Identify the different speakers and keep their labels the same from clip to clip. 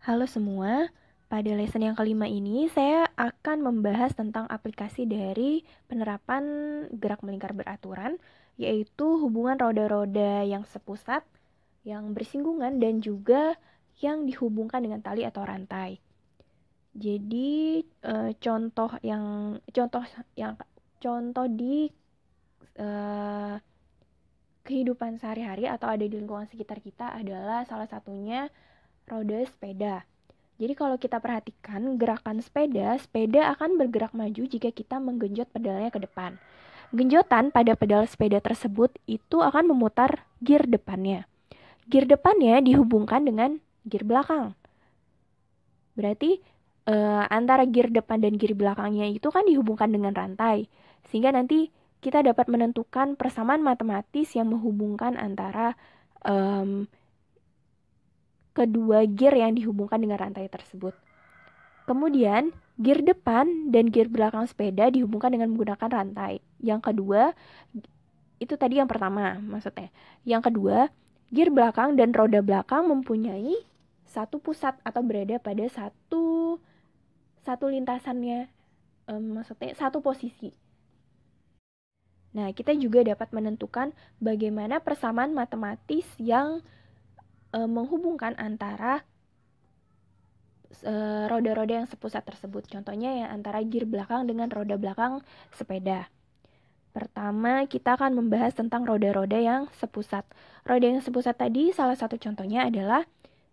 Speaker 1: Halo semua, pada lesson yang kelima ini saya akan membahas tentang aplikasi dari penerapan gerak melingkar beraturan, yaitu hubungan roda-roda yang sepusat, yang bersinggungan, dan juga yang dihubungkan dengan tali atau rantai. Jadi e, contoh yang contoh yang contoh di e, kehidupan sehari-hari atau ada di lingkungan sekitar kita adalah salah satunya roda sepeda. Jadi kalau kita perhatikan gerakan sepeda, sepeda akan bergerak maju jika kita menggenjot pedalnya ke depan. Genjotan pada pedal sepeda tersebut itu akan memutar gear depannya. Gear depannya dihubungkan dengan gear belakang. Berarti eh, antara gear depan dan gear belakangnya itu kan dihubungkan dengan rantai. Sehingga nanti kita dapat menentukan persamaan matematis yang menghubungkan antara kedua gear yang dihubungkan dengan rantai tersebut. Kemudian, gear depan dan gear belakang sepeda dihubungkan dengan menggunakan rantai. Yang kedua, itu tadi yang pertama maksudnya. Yang kedua, gear belakang dan roda belakang mempunyai satu pusat atau berada pada satu satu lintasannya um, maksudnya satu posisi. Nah, kita juga dapat menentukan bagaimana persamaan matematis yang e, menghubungkan antara eh, roda-roda e, yang sepusat tersebut. Contohnya ya antara gear belakang dengan roda belakang sepeda. Pertama, kita akan membahas tentang roda-roda yang sepusat. Roda yang sepusat tadi salah satu contohnya adalah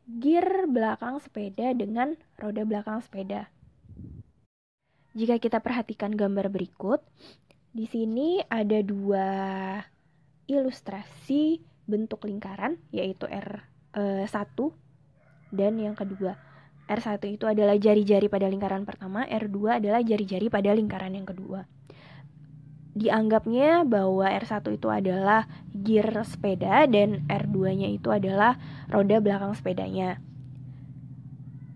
Speaker 1: gear belakang sepeda dengan roda belakang sepeda. Jika kita perhatikan gambar berikut, di sini ada dua ilustrasi bentuk lingkaran yaitu R r eh, dan yang kedua. R1 itu adalah jari-jari pada lingkaran pertama, R2 adalah jari-jari pada lingkaran yang kedua. Dianggapnya bahwa R1 itu adalah gear sepeda dan R2-nya itu adalah roda belakang sepedanya.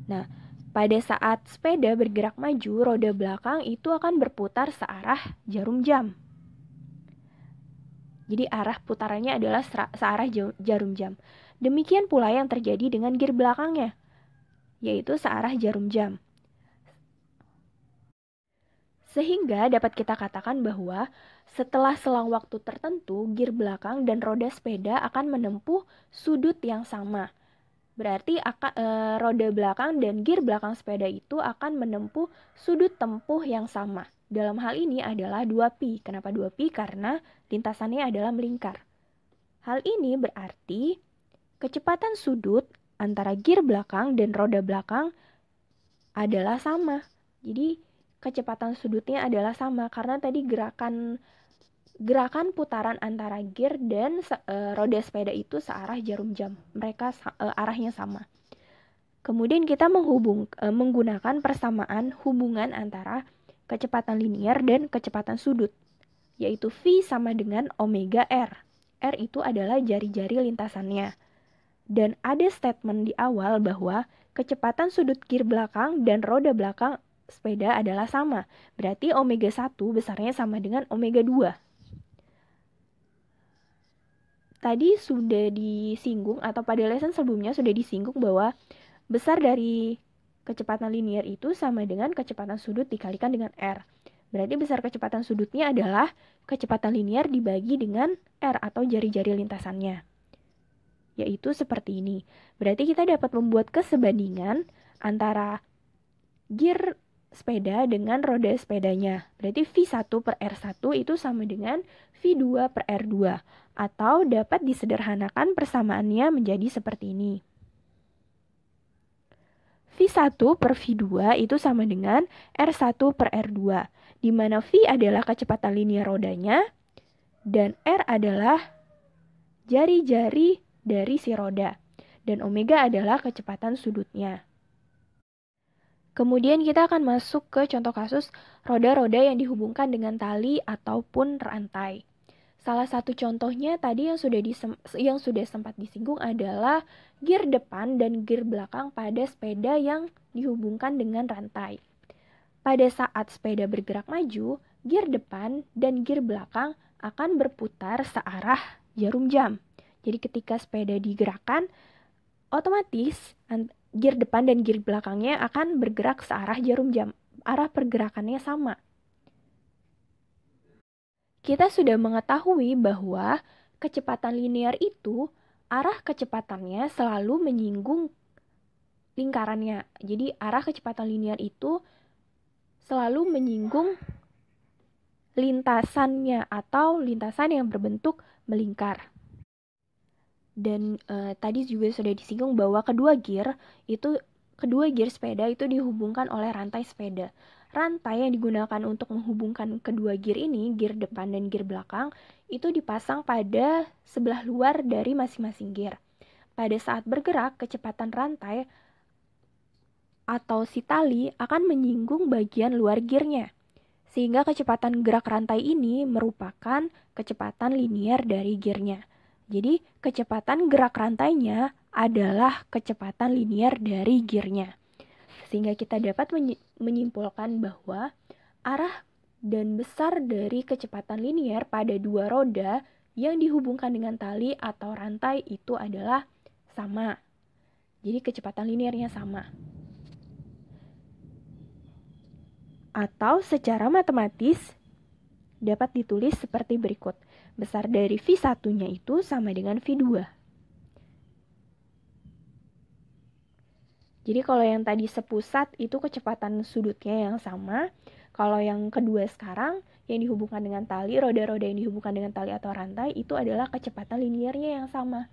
Speaker 1: Nah, pada saat sepeda bergerak maju, roda belakang itu akan berputar searah jarum jam. Jadi arah putarannya adalah searah jarum jam. Demikian pula yang terjadi dengan gear belakangnya, yaitu searah jarum jam. Sehingga dapat kita katakan bahwa setelah selang waktu tertentu, gear belakang dan roda sepeda akan menempuh sudut yang sama. Berarti akan, e, roda belakang dan gear belakang sepeda itu akan menempuh sudut tempuh yang sama. Dalam hal ini adalah 2pi. Kenapa 2pi? Karena lintasannya adalah melingkar. Hal ini berarti Kecepatan sudut antara gear belakang dan roda belakang adalah sama. Jadi kecepatan sudutnya adalah sama karena tadi gerakan gerakan putaran antara gear dan uh, roda sepeda itu searah jarum jam. Mereka uh, arahnya sama. Kemudian kita menghubung, uh, menggunakan persamaan hubungan antara kecepatan linier dan kecepatan sudut, yaitu V sama dengan omega R. R itu adalah jari-jari lintasannya. Dan ada statement di awal bahwa kecepatan sudut gear belakang dan roda belakang sepeda adalah sama. Berarti omega 1 besarnya sama dengan omega 2. Tadi sudah disinggung atau pada lesson sebelumnya sudah disinggung bahwa besar dari kecepatan linear itu sama dengan kecepatan sudut dikalikan dengan R. Berarti besar kecepatan sudutnya adalah kecepatan linear dibagi dengan R atau jari-jari lintasannya yaitu seperti ini. Berarti kita dapat membuat kesebandingan antara gear sepeda dengan roda sepedanya. Berarti V1 per R1 itu sama dengan V2 per R2. Atau dapat disederhanakan persamaannya menjadi seperti ini. V1 per V2 itu sama dengan R1 per R2. Di mana V adalah kecepatan linear rodanya dan R adalah jari-jari dari si roda, dan omega adalah kecepatan sudutnya. Kemudian kita akan masuk ke contoh kasus roda-roda yang dihubungkan dengan tali ataupun rantai. Salah satu contohnya tadi yang sudah yang sudah sempat disinggung adalah gear depan dan gear belakang pada sepeda yang dihubungkan dengan rantai. Pada saat sepeda bergerak maju, gear depan dan gear belakang akan berputar searah jarum jam. Jadi ketika sepeda digerakkan, otomatis gear depan dan gear belakangnya akan bergerak searah jarum jam. Arah pergerakannya sama. Kita sudah mengetahui bahwa kecepatan linear itu arah kecepatannya selalu menyinggung lingkarannya. Jadi arah kecepatan linear itu selalu menyinggung lintasannya atau lintasan yang berbentuk melingkar. Dan uh, tadi juga sudah disinggung bahwa kedua gear itu kedua gear sepeda itu dihubungkan oleh rantai sepeda. Rantai yang digunakan untuk menghubungkan kedua gear ini, gear depan dan gear belakang, itu dipasang pada sebelah luar dari masing-masing gear. Pada saat bergerak, kecepatan rantai atau si tali akan menyinggung bagian luar gearnya. Sehingga kecepatan gerak rantai ini merupakan kecepatan linier dari gearnya. Jadi, kecepatan gerak rantainya adalah kecepatan linear dari gearnya. Sehingga kita dapat menyimpulkan bahwa arah dan besar dari kecepatan linear pada dua roda yang dihubungkan dengan tali atau rantai itu adalah sama. Jadi kecepatan linearnya sama. Atau secara matematis, dapat ditulis seperti berikut. Besar dari V1-nya itu sama dengan V2. Jadi kalau yang tadi sepusat itu kecepatan sudutnya yang sama. Kalau yang kedua sekarang yang dihubungkan dengan tali, roda-roda yang dihubungkan dengan tali atau rantai itu adalah kecepatan linearnya yang sama.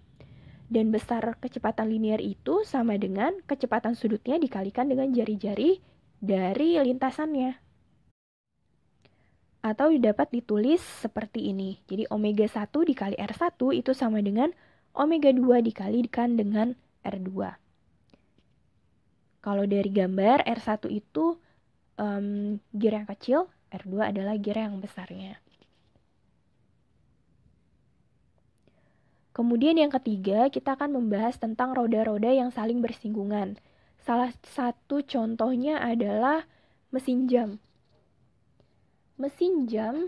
Speaker 1: Dan besar kecepatan linear itu sama dengan kecepatan sudutnya dikalikan dengan jari-jari dari lintasannya atau dapat ditulis seperti ini. Jadi omega 1 dikali R1 itu sama dengan omega 2 dikalikan dengan R2. Kalau dari gambar R1 itu um, gear yang kecil, R2 adalah gear yang besarnya. Kemudian yang ketiga, kita akan membahas tentang roda-roda yang saling bersinggungan. Salah satu contohnya adalah mesin jam. Mesin jam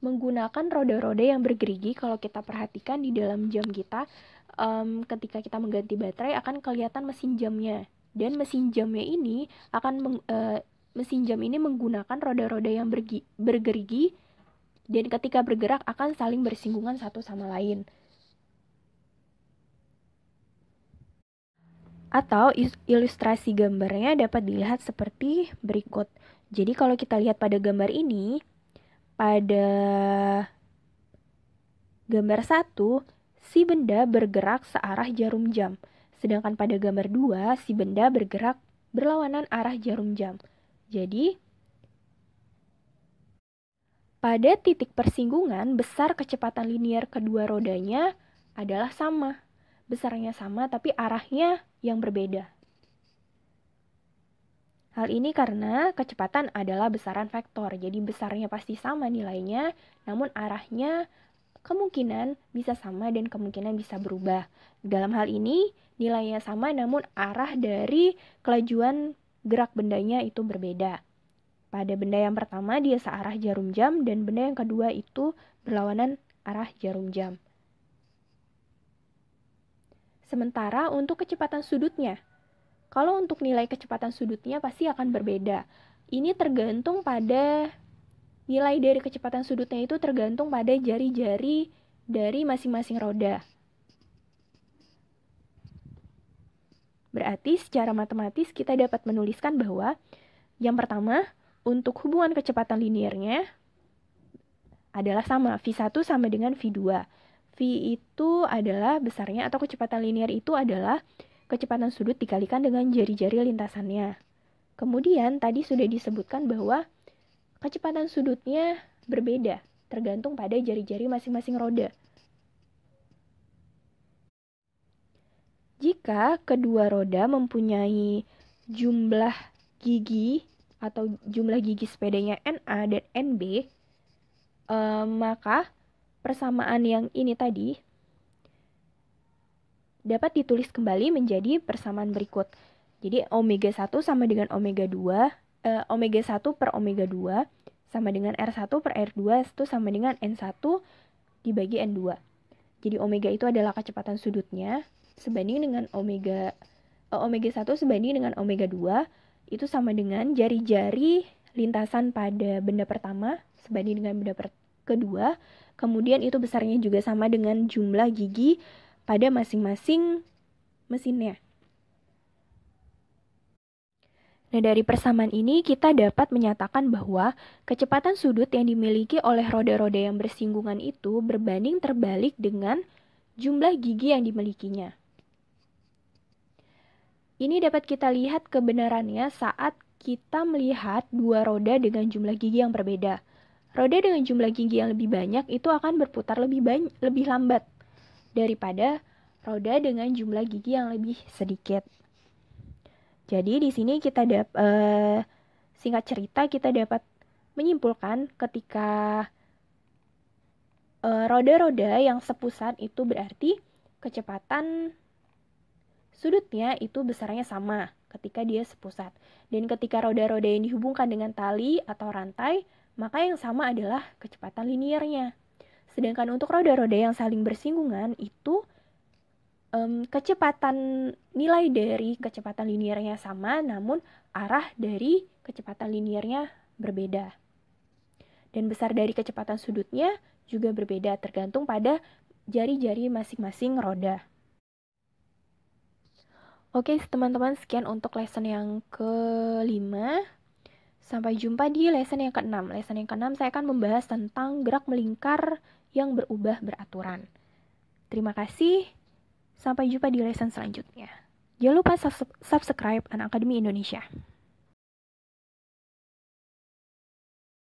Speaker 1: menggunakan roda-roda yang bergerigi kalau kita perhatikan di dalam jam kita um, ketika kita mengganti baterai akan kelihatan mesin jamnya dan mesin jamnya ini akan meng, uh, mesin jam ini menggunakan roda-roda yang bergi, bergerigi dan ketika bergerak akan saling bersinggungan satu sama lain. Atau ilustrasi gambarnya dapat dilihat seperti berikut. Jadi kalau kita lihat pada gambar ini, pada gambar satu si benda bergerak searah jarum jam. Sedangkan pada gambar dua si benda bergerak berlawanan arah jarum jam. Jadi, pada titik persinggungan, besar kecepatan linier kedua rodanya adalah sama besarnya sama tapi arahnya yang berbeda. Hal ini karena kecepatan adalah besaran vektor, jadi besarnya pasti sama nilainya, namun arahnya kemungkinan bisa sama dan kemungkinan bisa berubah. Dalam hal ini, nilainya sama namun arah dari kelajuan gerak bendanya itu berbeda. Pada benda yang pertama dia searah jarum jam dan benda yang kedua itu berlawanan arah jarum jam. Sementara untuk kecepatan sudutnya, kalau untuk nilai kecepatan sudutnya pasti akan berbeda. Ini tergantung pada nilai dari kecepatan sudutnya itu tergantung pada jari-jari dari masing-masing roda. Berarti secara matematis kita dapat menuliskan bahwa yang pertama, untuk hubungan kecepatan liniernya adalah sama, V1 sama dengan V2. V itu adalah besarnya atau kecepatan linear itu adalah kecepatan sudut dikalikan dengan jari-jari lintasannya. Kemudian tadi sudah disebutkan bahwa kecepatan sudutnya berbeda tergantung pada jari-jari masing-masing roda. Jika kedua roda mempunyai jumlah gigi atau jumlah gigi sepedanya NA dan NB, eh, maka persamaan yang ini tadi dapat ditulis kembali menjadi persamaan berikut. Jadi omega 1 sama dengan omega 2, eh, omega 1 per omega 2 sama dengan R1 per R2 itu sama dengan N1 dibagi N2. Jadi omega itu adalah kecepatan sudutnya sebanding dengan omega eh, omega 1 sebanding dengan omega 2 itu sama dengan jari-jari lintasan pada benda pertama sebanding dengan benda per kedua Kemudian itu besarnya juga sama dengan jumlah gigi pada masing-masing mesinnya. Nah, dari persamaan ini kita dapat menyatakan bahwa kecepatan sudut yang dimiliki oleh roda-roda yang bersinggungan itu berbanding terbalik dengan jumlah gigi yang dimilikinya. Ini dapat kita lihat kebenarannya saat kita melihat dua roda dengan jumlah gigi yang berbeda roda dengan jumlah gigi yang lebih banyak itu akan berputar lebih banyak, lebih lambat daripada roda dengan jumlah gigi yang lebih sedikit. Jadi di sini kita dapat eh, singkat cerita kita dapat menyimpulkan ketika roda eh, roda-roda yang sepusat itu berarti kecepatan sudutnya itu besarnya sama ketika dia sepusat. Dan ketika roda-roda yang dihubungkan dengan tali atau rantai maka yang sama adalah kecepatan liniernya. Sedangkan untuk roda-roda yang saling bersinggungan itu um, kecepatan nilai dari kecepatan liniernya sama, namun arah dari kecepatan liniernya berbeda. Dan besar dari kecepatan sudutnya juga berbeda tergantung pada jari-jari masing-masing roda. Oke, teman-teman, sekian untuk lesson yang kelima. Sampai jumpa di lesson yang ke-6. Lesson yang ke-6 saya akan membahas tentang gerak melingkar yang berubah beraturan. Terima kasih. Sampai jumpa di lesson selanjutnya. Jangan lupa subscribe Anak academy Indonesia.